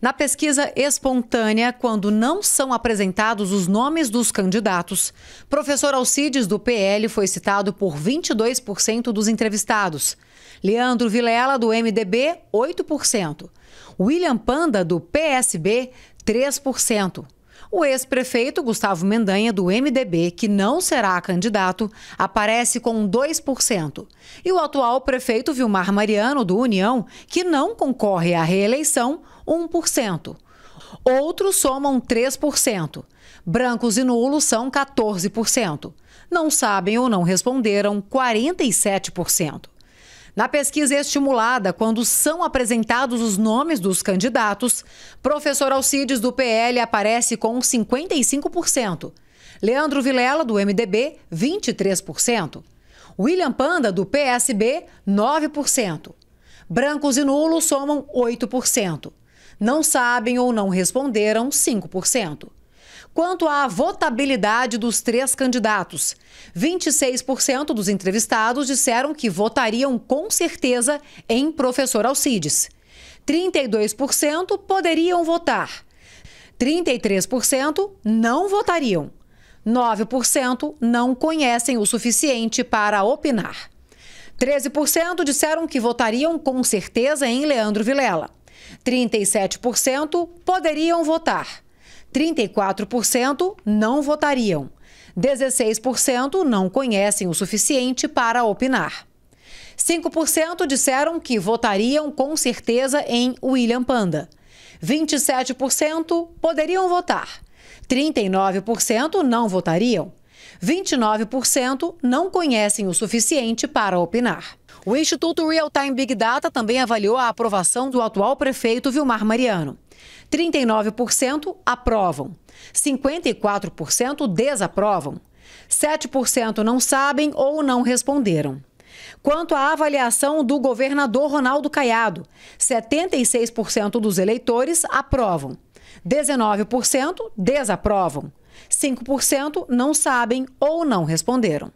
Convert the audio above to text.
Na pesquisa espontânea, quando não são apresentados os nomes dos candidatos, professor Alcides do PL foi citado por 22% dos entrevistados. Leandro Vilela do MDB, 8%. William Panda do PSB, 3%. O ex-prefeito Gustavo Mendanha, do MDB, que não será candidato, aparece com 2%. E o atual prefeito Vilmar Mariano, do União, que não concorre à reeleição, 1%. Outros somam 3%. Brancos e nulos são 14%. Não sabem ou não responderam, 47%. Na pesquisa estimulada, quando são apresentados os nomes dos candidatos, professor Alcides do PL aparece com 55%. Leandro Vilela, do MDB, 23%. William Panda, do PSB, 9%. Brancos e nulos somam 8%. Não sabem ou não responderam, 5% quanto à votabilidade dos três candidatos. 26% dos entrevistados disseram que votariam com certeza em professor Alcides. 32% poderiam votar. 33% não votariam. 9% não conhecem o suficiente para opinar. 13% disseram que votariam com certeza em Leandro Vilela. 37% poderiam votar. 34% não votariam. 16% não conhecem o suficiente para opinar. 5% disseram que votariam com certeza em William Panda. 27% poderiam votar. 39% não votariam. 29% não conhecem o suficiente para opinar. O Instituto Real Time Big Data também avaliou a aprovação do atual prefeito Vilmar Mariano. 39% aprovam, 54% desaprovam, 7% não sabem ou não responderam. Quanto à avaliação do governador Ronaldo Caiado, 76% dos eleitores aprovam, 19% desaprovam, 5% não sabem ou não responderam.